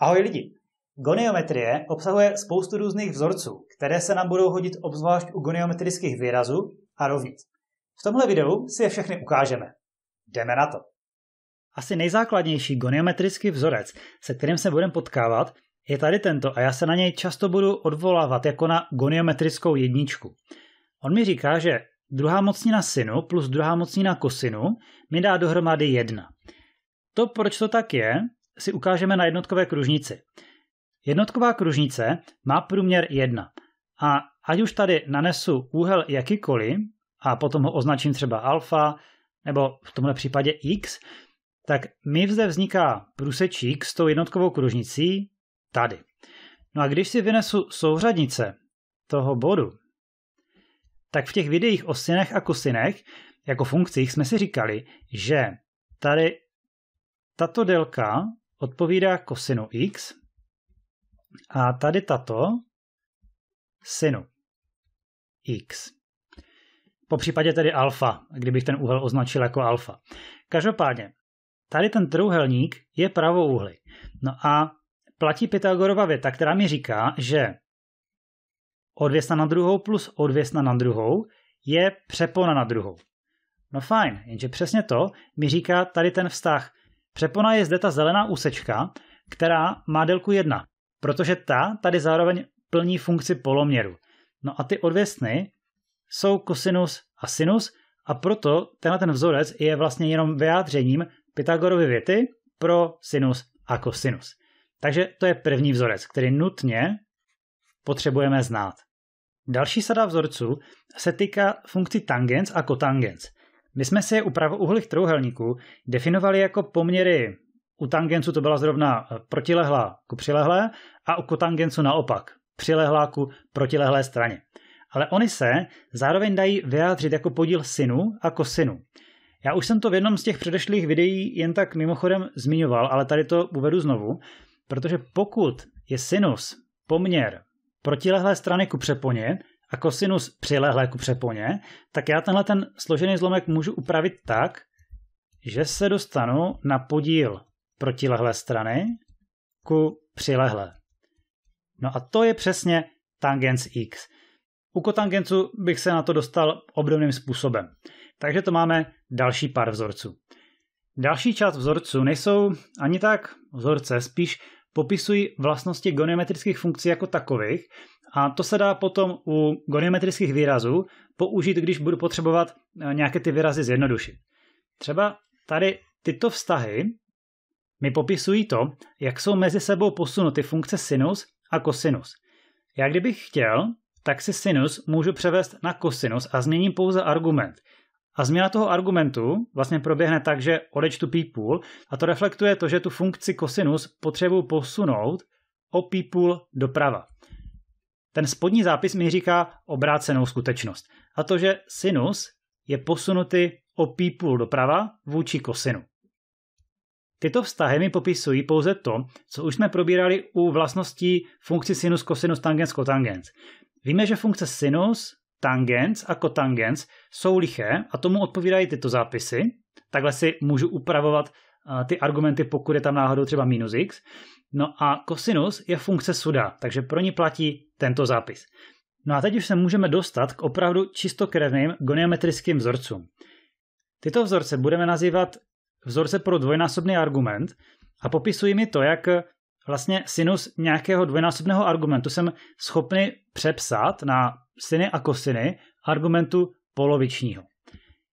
Ahoj lidi! Goniometrie obsahuje spoustu různých vzorců, které se nám budou hodit obzvlášť u goniometrických výrazů a rovnic. V tomhle videu si je všechny ukážeme. Jdeme na to! Asi nejzákladnější goniometrický vzorec, se kterým se budeme potkávat, je tady tento a já se na něj často budu odvolávat jako na goniometrickou jedničku. On mi říká, že druhá mocnina sinu plus druhá mocnina kosinu mi dá dohromady jedna. To, proč to tak je, si ukážeme na jednotkové kružnici. Jednotková kružnice má průměr 1 a ať už tady nanesu úhel jakýkoliv a potom ho označím třeba alfa nebo v tomhle případě x, tak mi zde vzniká průsečík s tou jednotkovou kružnicí tady. No a když si vynesu souřadnice toho bodu, tak v těch videích o synech a kosinech jako funkcích jsme si říkali, že tady tato délka odpovídá kosinu x a tady tato sinu x. Po případě tedy alfa, kdybych ten úhel označil jako alfa. Každopádně, tady ten trouhelník je pravouhly. No a platí Pythagorova věta, která mi říká, že odvěsna na druhou plus odvěsna na druhou je přepona na druhou. No fajn, jenže přesně to mi říká tady ten vztah Přepona je zde ta zelená úsečka, která má délku 1, protože ta tady zároveň plní funkci poloměru. No a ty odvěsny jsou kosinus a sinus a proto tenhle ten vzorec je vlastně jenom vyjádřením Pythagorovy věty pro sinus a kosinus. Takže to je první vzorec, který nutně potřebujeme znát. Další sada vzorců se týká funkcí tangens a kotangens. My jsme si u pravouhlých trouhelníků definovali jako poměry u tangencu to byla zrovna eh, protilehlá ku přilehlé a u kotangencu naopak, přilehlá ku protilehlé straně. Ale oni se zároveň dají vyjádřit jako podíl sinu a kosinu. Já už jsem to v jednom z těch předešlých videí jen tak mimochodem zmiňoval, ale tady to uvedu znovu, protože pokud je sinus poměr protilehlé strany ku přeponě, a kosinus přilehlé ku přeponě, tak já tenhle ten složený zlomek můžu upravit tak, že se dostanu na podíl protilehlé strany ku přilehlé. No a to je přesně tangens x. U kotangencu bych se na to dostal obdobným způsobem. Takže to máme další pár vzorců. Další část vzorců nejsou ani tak vzorce, spíš popisují vlastnosti goniometrických funkcí jako takových a to se dá potom u goniometrických výrazů použít, když budu potřebovat eh, nějaké ty výrazy zjednodušit. Třeba tady tyto vztahy mi popisují to, jak jsou mezi sebou posunuty funkce sinus a kosinus. Já kdybych chtěl, tak si sinus můžu převést na kosinus a změním pouze argument. A změna toho argumentu vlastně proběhne tak, že odečtu pi půl a to reflektuje to, že tu funkci kosinus potřebuji posunout o pi půl doprava. Ten spodní zápis mi říká obrácenou skutečnost. A to, že sinus je posunutý o pí půl doprava vůči kosinu. Tyto vztahy mi popisují pouze to, co už jsme probírali u vlastností funkci sinus, kosinus, tangens, kotangens. Víme, že funkce sinus, tangens a kotangens jsou liché a tomu odpovídají tyto zápisy. Takhle si můžu upravovat eh, ty argumenty, pokud je tam náhodou třeba minus x. No a kosinus je funkce suda, takže pro ní platí tento zápis. No a teď už se můžeme dostat k opravdu čistokrevným goniometrickým vzorcům. Tyto vzorce budeme nazývat vzorce pro dvojnásobný argument a popisují mi to, jak vlastně sinus nějakého dvojnásobného argumentu jsem schopný přepsat na syny a kosiny argumentu polovičního.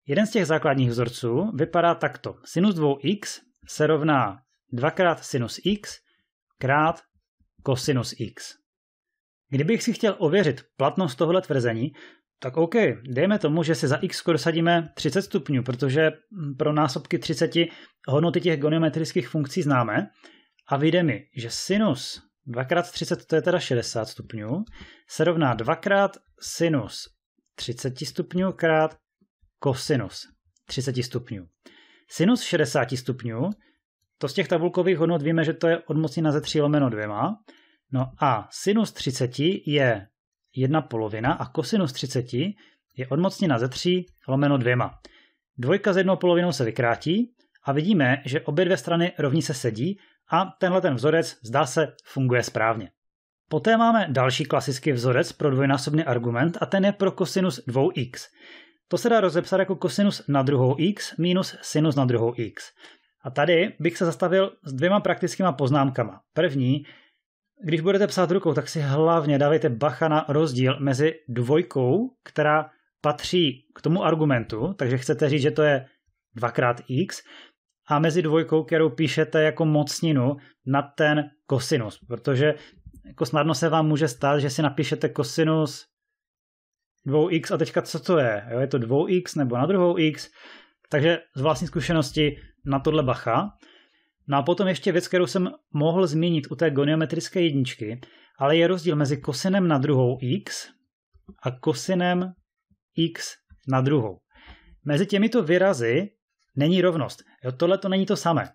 Jeden z těch základních vzorců vypadá takto. Sinus 2x se rovná 2 krát sinus x krát kosinus x. Kdybych si chtěl ověřit platnost tohle tvrzení, tak OK, dejme tomu, že si za x dosadíme 30 stupňů, protože mm, pro násobky 30 hodnoty těch goniometrických funkcí známe a vyjde mi, že sinus 2x30 to je teda 60 stupňů, se rovná 2x sinus 30 stupňů krát kosinus 30 stupňů. Sinus 60 stupňů to z těch tabulkových hodnot víme, že to je odmocnina ze 3 lomeno 2. No a sinus 30 je jedna polovina a kosinus 30 je odmocnina ze 3 lomeno 2. Dvojka s jednou polovinou se vykrátí a vidíme, že obě dvě strany rovní se sedí a tenhle ten vzorec zdá se funguje správně. Poté máme další klasický vzorec pro dvojnásobný argument a ten je pro kosinus 2x. To se dá rozepsat jako kosinus na druhou x minus sinus na druhou x. A tady bych se zastavil s dvěma praktickýma poznámkama. První, když budete psát rukou, tak si hlavně dávejte bacha na rozdíl mezi dvojkou, která patří k tomu argumentu, takže chcete říct, že to je dvakrát x, a mezi dvojkou, kterou píšete jako mocninu na ten kosinus, protože jako snadno se vám může stát, že si napíšete kosinus 2x a teďka co to je? Jo, je to 2x nebo na druhou x? Takže z vlastní zkušenosti na tohle bacha. No a potom ještě věc, kterou jsem mohl zmínit u té goniometrické jedničky, ale je rozdíl mezi kosinem na druhou x a kosinem x na druhou. Mezi těmito výrazy není rovnost. Jo, tohle to není to samé.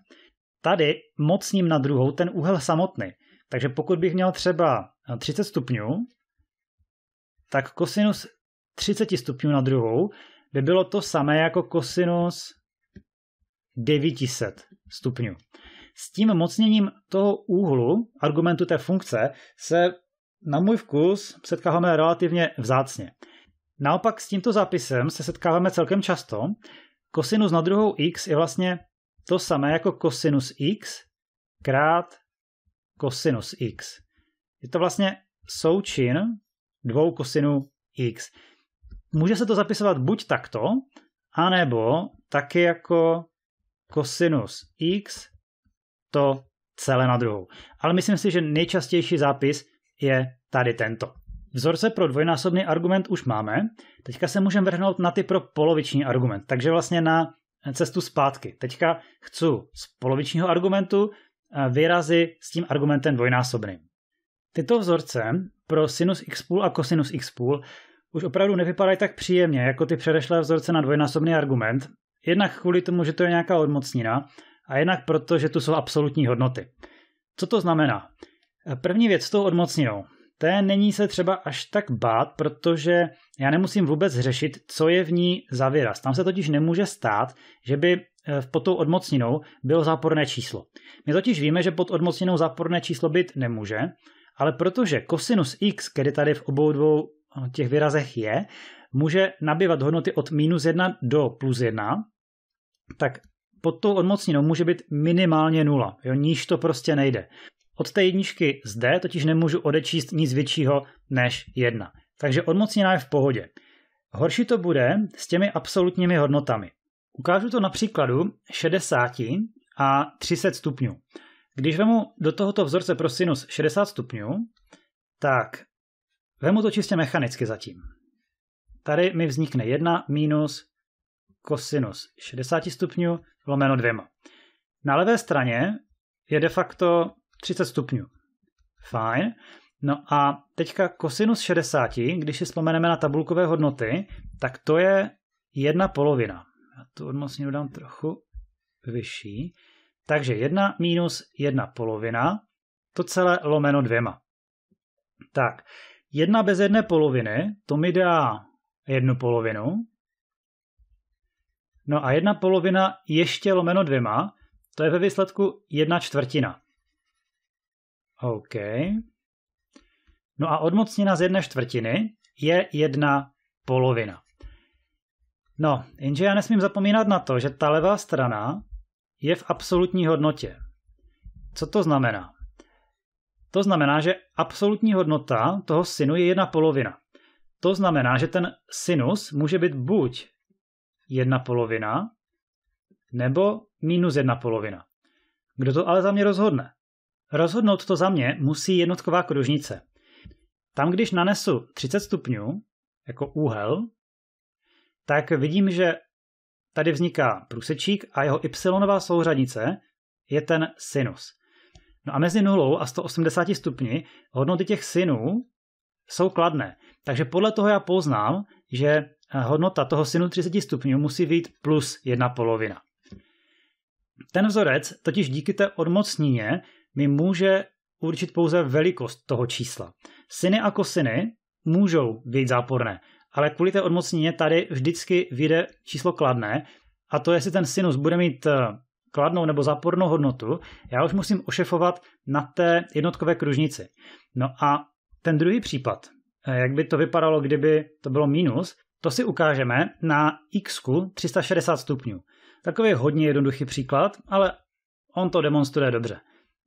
Tady mocním na druhou ten úhel samotný. Takže pokud bych měl třeba 30 stupňů, tak kosinus 30 stupňů na druhou by bylo to samé jako kosinus 900 stupňů. S tím mocněním toho úhlu argumentu té funkce se na můj vkus setkáváme relativně vzácně. Naopak s tímto zápisem se setkáváme celkem často. Kosinus na druhou x je vlastně to samé jako kosinus x krát kosinus x. Je to vlastně součin dvou kosinů x. Může se to zapisovat buď takto, anebo taky jako kosinus x, to celé na druhou. Ale myslím si, že nejčastější zápis je tady tento. Vzorce pro dvojnásobný argument už máme, teďka se můžeme vrhnout na ty pro poloviční argument, takže vlastně na cestu zpátky. Teďka chci z polovičního argumentu eh, výrazy s tím argumentem dvojnásobným. Tyto vzorce pro sinus x půl a kosinus x půl už opravdu nevypadají tak příjemně jako ty předešlé vzorce na dvojnásobný argument Jednak kvůli tomu, že to je nějaká odmocnina a jednak proto, že tu jsou absolutní hodnoty. Co to znamená? První věc s tou odmocninou. Té není se třeba až tak bát, protože já nemusím vůbec řešit, co je v ní za výraz. Tam se totiž nemůže stát, že by eh, pod tou odmocninou bylo záporné číslo. My totiž víme, že pod odmocninou záporné číslo být nemůže, ale protože kosinus x, který tady v obou dvou eh, těch výrazech je, může nabývat hodnoty od minus 1 do plus 1, tak pod tou odmocninou může být minimálně nula. Jo, níž to prostě nejde. Od té jedničky zde totiž nemůžu odečíst nic většího než jedna. Takže odmocněná je v pohodě. Horší to bude s těmi absolutními hodnotami. Ukážu to na příkladu 60 a 30 stupňů. Když vemu do tohoto vzorce pro sinus 60 stupňů, tak vemu to čistě mechanicky zatím. Tady mi vznikne 1 minus kosinus 60 stupňů lomeno 2. Na levé straně je de facto 30 stupňů. Fajn. No a teďka kosinus 60, když si vzpomeneme na tabulkové hodnoty, tak to je jedna polovina. Já tu odmocně dám trochu vyšší. Takže 1 minus 1 polovina, to celé lomeno dvěma. Tak, 1 bez jedné poloviny, to mi dá jednu polovinu. No a jedna polovina ještě lomeno dvěma, to je ve výsledku jedna čtvrtina. OK. No a odmocnina z jedné čtvrtiny je jedna polovina. No, jenže já nesmím zapomínat na to, že ta levá strana je v absolutní hodnotě. Co to znamená? To znamená, že absolutní hodnota toho synu je jedna polovina. To znamená, že ten sinus může být buď jedna polovina nebo minus jedna polovina. Kdo to ale za mě rozhodne? Rozhodnout to za mě musí jednotková kružnice. Tam, když nanesu 30 stupňů jako úhel, tak vidím, že tady vzniká průsečík a jeho y souřadnice je ten sinus. No a mezi 0 a 180 stupni hodnoty těch sinů jsou kladné. Takže podle toho já poznám, že eh, hodnota toho synu 30 stupňů musí být plus jedna polovina. Ten vzorec totiž díky té odmocnině mi může určit pouze velikost toho čísla. Syny a kosiny můžou být záporné, ale kvůli té odmocnině tady vždycky vyjde číslo kladné a to, jestli ten sinus bude mít eh, kladnou nebo zápornou hodnotu, já už musím ošefovat na té jednotkové kružnici. No a ten druhý případ, eh, jak by to vypadalo, kdyby to bylo minus, to si ukážeme na x 360 stupňů. Takový hodně jednoduchý příklad, ale on to demonstruje dobře.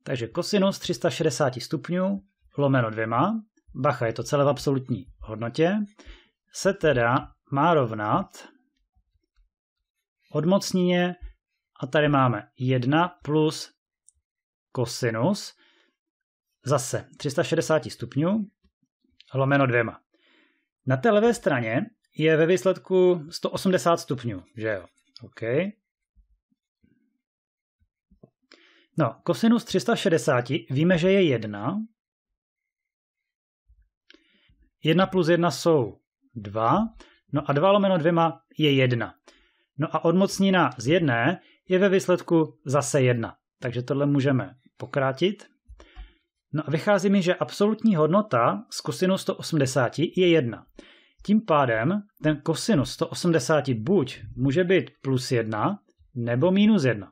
Takže kosinus 360 stupňů lomeno dvěma, bacha je to celé v absolutní hodnotě, se teda má rovnat odmocnině a tady máme 1 plus kosinus Zase 360 stupňů lomeno dvěma. Na té levé straně je ve výsledku 180 stupňů, že jo? OK. No, kosinus 360 víme, že je 1. 1 plus 1 jsou 2. No a 2 lomeno 2 je 1. No a odmocnina z 1 je ve výsledku zase 1. Takže tohle můžeme pokrátit. No a vychází mi, že absolutní hodnota z kosinu 180 je 1. Tím pádem ten kosinus 180 buď může být plus 1 nebo minus 1.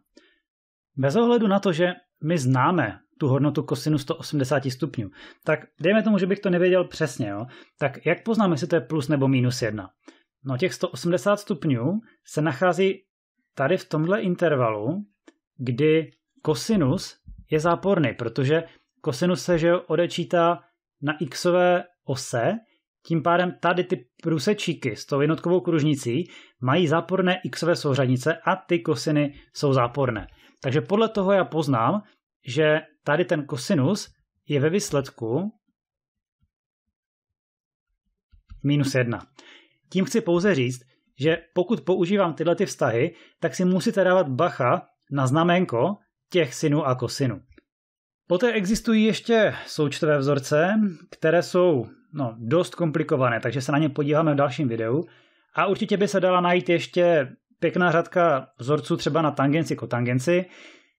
Bez ohledu na to, že my známe tu hodnotu kosinu 180 stupňů, tak dejme tomu, že bych to nevěděl přesně, jo? tak jak poznáme, jestli to je plus nebo minus 1? No těch 180 stupňů se nachází tady v tomhle intervalu, kdy kosinus je záporný, protože kosinus se že odečítá na xové ose, tím pádem tady ty průsečíky s tou jednotkovou kružnicí mají záporné xové souřadnice a ty kosiny jsou záporné. Takže podle toho já poznám, že tady ten kosinus je ve výsledku minus jedna. Tím chci pouze říct, že pokud používám tyhle ty vztahy, tak si musíte dávat bacha na znamenko těch synů a kosinů. Poté existují ještě součtové vzorce, které jsou no, dost komplikované, takže se na ně podíváme v dalším videu. A určitě by se dala najít ještě pěkná řadka vzorců třeba na tangenci kotangenci,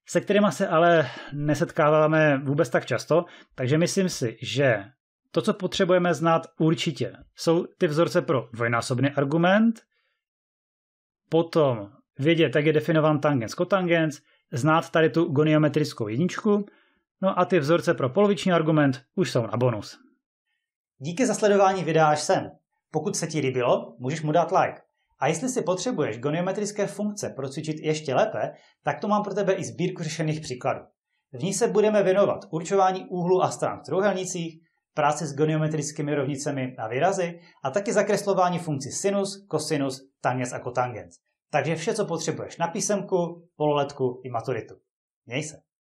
se kterými se ale nesetkáváme vůbec tak často, takže myslím si, že to, co potřebujeme znát určitě, jsou ty vzorce pro dvojnásobný argument, potom vědět, jak je definován tangens kotangens, znát tady tu goniometrickou jedničku, No a ty vzorce pro poloviční argument už jsou na bonus. Díky za sledování videa až sem. Pokud se ti líbilo, můžeš mu dát like. A jestli si potřebuješ goniometrické funkce procvičit ještě lépe, tak to mám pro tebe i sbírku řešených příkladů. V ní se budeme věnovat určování úhlu a stran v trouhelnicích, práci s goniometrickými rovnicemi a výrazy a taky zakreslování funkcí sinus, kosinus, tangens a kotangens. Takže vše, co potřebuješ na písemku, pololetku i maturitu. Měj se!